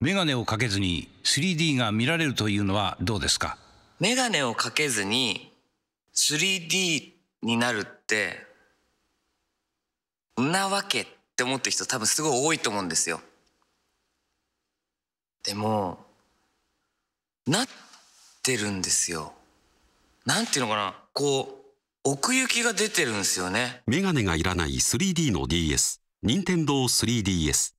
メガネをかけずに 3D が見られるというのはどうですかメガネをかけずに 3D になるってんなわけって思ってる人多分すごい多いと思うんですよ。でもなってるんですよ。なんていうのかなこう奥行きが出てるんですよね。メガネがいらない 3D の DS 任天堂 3DS